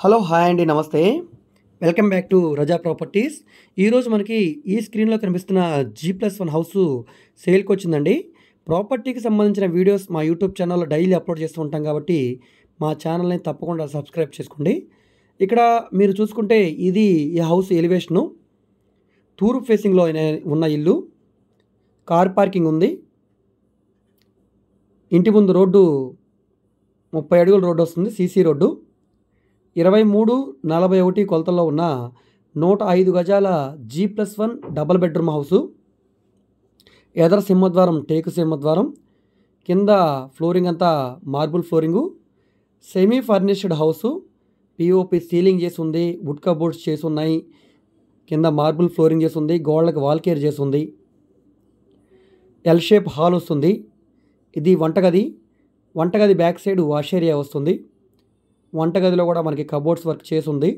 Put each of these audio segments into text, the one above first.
hello hi అండి నమస్తే welcome back to Raza properties ఈరోజు మనకి ఈ స్క్రీన్లో కనిపిస్తున్న జీ ప్లస్ వన్ హౌస్ సేల్కి వచ్చిందండి ప్రాపర్టీకి సంబంధించిన వీడియోస్ మా యూట్యూబ్ ఛానల్లో డైలీ అప్లోడ్ చేస్తూ ఉంటాం కాబట్టి మా ఛానల్ని తప్పకుండా సబ్స్క్రైబ్ చేసుకోండి ఇక్కడ మీరు చూసుకుంటే ఇది ఈ హౌస్ ఎలివేషను తూర్పు ఫేసింగ్లో ఉన్న ఇల్లు కార్ పార్కింగ్ ఉంది ఇంటి ముందు రోడ్డు ముప్పై అడుగుల రోడ్డు వస్తుంది సీసీ రోడ్డు ఇరవై మూడు నలభై ఒకటి కొలతల్లో ఉన్న నూట ఐదు గజాల G plus one double bedroom house ఎదర సింహద్వారం టేకు సింహద్వారం కింద ఫ్లోరింగ్ అంతా marble flooring semi furnished house POP ceiling చేసి ఉంది వుడ్ కబోర్డ్స్ చేసి ఉన్నాయి కింద మార్బుల్ ఫ్లోరింగ్ చేసి ఉంది గోడలకు వాల్ కేర్ చేసి ఉంది ఎల్ షేప్ హాల్ వస్తుంది ఇది వంటగది వంటగది బ్యాక్ సైడ్ వాష్ ఏరియా వస్తుంది వంటగదిలో కూడా మనకి కబోర్డ్స్ వర్క్ చేసి ఉంది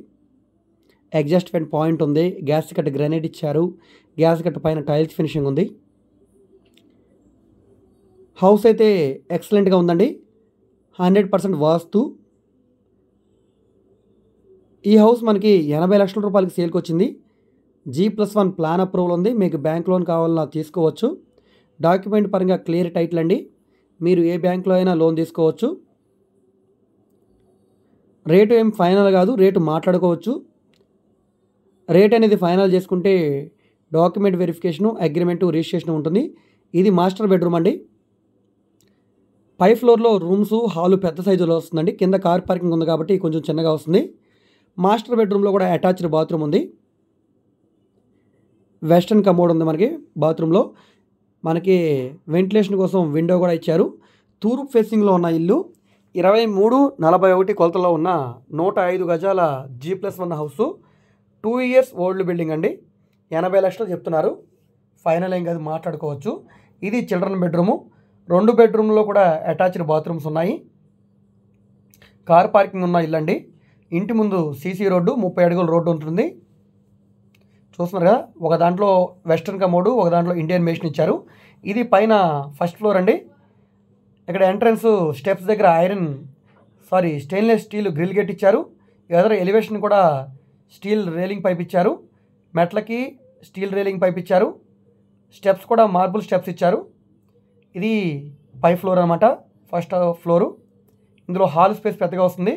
అడ్జస్ట్మెంట్ పాయింట్ ఉంది గ్యాస్ కట్ గ్రానైట్ ఇచ్చారు గ్యాస్ కట్ పైన టైల్స్ ఫినిషింగ్ ఉంది హౌస్ అయితే ఎక్సలెంట్గా ఉందండి హండ్రెడ్ పర్సెంట్ వాస్తు ఈ హౌస్ మనకి ఎనభై లక్షల రూపాయలకి సేల్కి వచ్చింది G plus one plan approval ఉంది మీకు బ్యాంక్ లోన్ కావాలన్నా తీసుకోవచ్చు డాక్యుమెంట్ పరంగా క్లియర్ టైటిల్ అండి మీరు ఏ బ్యాంక్లో అయినా లోన్ తీసుకోవచ్చు రేటు ఏం ఫైనల్ కాదు రేటు మాట్లాడుకోవచ్చు రేట్ అనేది ఫైనల్ చేసుకుంటే డాక్యుమెంట్ వెరిఫికేషను అగ్రిమెంటు రిజిస్ట్రేషన్ ఉంటుంది ఇది మాస్టర్ బెడ్రూమ్ అండి పై ఫ్లోర్లో రూమ్స్ హాలు పెద్ద సైజులో వస్తుందండి కింద కార్ పార్కింగ్ ఉంది కాబట్టి కొంచెం చిన్నగా వస్తుంది మాస్టర్ బెడ్రూమ్లో కూడా అటాచ్డ్ బాత్రూమ్ ఉంది వెస్టర్న్ కమోడ్ ఉంది మనకి బాత్రూంలో మనకి వెంటిలేషన్ కోసం విండో కూడా ఇచ్చారు తూర్పు ఫేసింగ్లో ఉన్న ఇల్లు ఇరవై మూడు నలభై ఒకటి కొలతలో ఉన్న నూట ఐదు గజాల G plus one house two years old building అండి ఎనభై లక్షలు చెప్తున్నారు ఫైనల్ ఏం కాదు మాట్లాడుకోవచ్చు ఇది చిల్డ్రన్ బెడ్రూము రెండు బెడ్రూమ్లో కూడా అటాచ్డ్ బాత్రూమ్స్ ఉన్నాయి కార్ పార్కింగ్ ఉన్న ఇల్లండి ఇంటి ముందు సీసీ రోడ్డు ముప్పై అడుగుల రోడ్డు ఉంటుంది చూస్తున్నారు కదా ఒక దాంట్లో వెస్ట్రన్ కమోడు ఒక దాంట్లో ఇండియన్ మేషన్ ఇచ్చారు ఇది పైన ఫస్ట్ ఫ్లోర్ అండి ఇక్కడ ఎంట్రన్స్ స్టెప్స్ దగ్గర iron sorry stainless steel grill gate ఇచ్చారు ఎదర ఎలివేషన్ కూడా స్టీల్ రేలింగ్ పైప్ ఇచ్చారు మెట్లకి స్టీల్ రేలింగ్ పైప్ ఇచ్చారు స్టెప్స్ కూడా మార్బుల్ స్టెప్స్ ఇచ్చారు ఇది పై ఫ్లోర్ అనమాట ఫస్ట్ ఫ్లోరు ఇందులో హాల్ స్పేస్ పెద్దగా వస్తుంది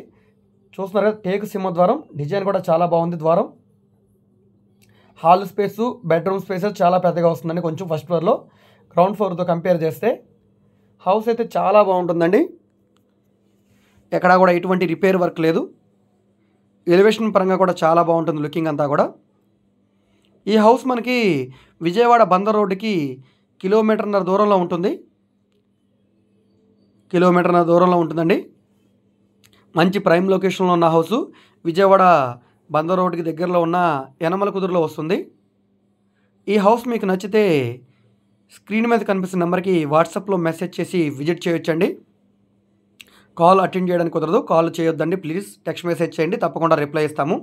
చూస్తున్నారు కదా టేకు సింహ ద్వారం డిజైన్ కూడా చాలా బాగుంది ద్వారం హాల్ స్పేసు బెడ్రూమ్ స్పేసెస్ చాలా పెద్దగా వస్తుందండి కొంచెం ఫస్ట్ ఫ్లోర్లో గ్రౌండ్ ఫ్లోర్తో కంపేర్ చేస్తే హౌస్ అయితే చాలా బాగుంటుందండి ఎక్కడా కూడా ఎటువంటి రిపేర్ వర్క్ లేదు ఎలివేషన్ పరంగా కూడా చాలా బాగుంటుంది లుకింగ్ అంతా కూడా ఈ హౌస్ మనకి విజయవాడ బందర్ రోడ్డుకి కిలోమీటర్న్నర దూరంలో ఉంటుంది కిలోమీటర్నర దూరంలో ఉంటుందండి మంచి ప్రైమ్ లొకేషన్లో ఉన్న హౌసు విజయవాడ బందర్ రోడ్డుకి దగ్గరలో ఉన్న యనమల కుదురులో వస్తుంది ఈ హౌస్ మీకు నచ్చితే స్క్రీన్ మీద కనిపిస్తున్న నెంబర్కి వాట్సాప్లో మెసేజ్ చేసి విజిట్ చేయొచ్చండి కాల్ అటెండ్ చేయడానికి కుదరదు కాల్ చేయొద్దండి ప్లీజ్ టెక్స్ట్ మెసేజ్ చేయండి తప్పకుండా రిప్లై ఇస్తాము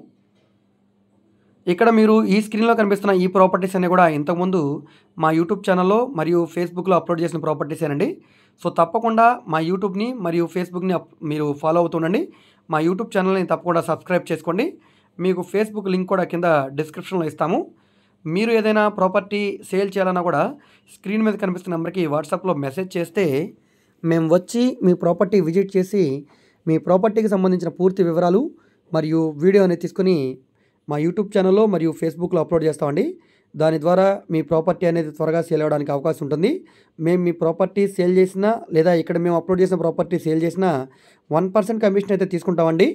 ఇక్కడ మీరు ఈ స్క్రీన్లో కనిపిస్తున్న ఈ ప్రాపర్టీస్ అన్నీ కూడా ఇంతకుముందు మా యూట్యూబ్ ఛానల్లో మరియు ఫేస్బుక్లో అప్లోడ్ చేసిన ప్రాపర్టీస్ ఏనండి సో తప్పకుండా మా యూట్యూబ్ని మరియు ఫేస్బుక్ని మీరు ఫాలో అవుతుండండి మా యూట్యూబ్ ఛానల్ని తప్పకుండా సబ్స్క్రైబ్ చేసుకోండి మీకు ఫేస్బుక్ లింక్ కూడా కింద డిస్క్రిప్షన్లో ఇస్తాము మీరు ఏదైనా ప్రాపర్టీ సేల్ చేయాలన్నా కూడా స్క్రీన్ మీద కనిపిస్తున్న నెంబర్కి వాట్సాప్లో మెసేజ్ చేస్తే మేము వచ్చి మీ ప్రాపర్టీ విజిట్ చేసి మీ ప్రాపర్టీకి సంబంధించిన పూర్తి వివరాలు మరియు వీడియో అనేది తీసుకుని మా యూట్యూబ్ ఛానల్లో మరియు ఫేస్బుక్లో అప్లోడ్ చేస్తామండి దాని ద్వారా మీ ప్రాపర్టీ అనేది త్వరగా సేల్ అవ్వడానికి అవకాశం ఉంటుంది మేము మీ ప్రాపర్టీ సేల్ చేసినా లేదా ఇక్కడ మేము అప్లోడ్ చేసిన ప్రాపర్టీ సేల్ చేసినా వన్ పర్సెంట్ కమిషన్ అయితే తీసుకుంటామండి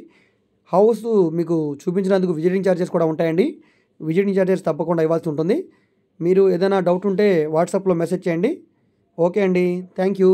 హౌస్ మీకు చూపించినందుకు విజిటింగ్ ఛార్జెస్ కూడా ఉంటాయండి విజిట్ చార్జెస్ తప్పకుండా ఇవ్వాల్సి ఉంటుంది మీరు ఏదైనా డౌట్ ఉంటే వాట్సాప్లో మెసేజ్ చేయండి ఓకే అండి థ్యాంక్ యూ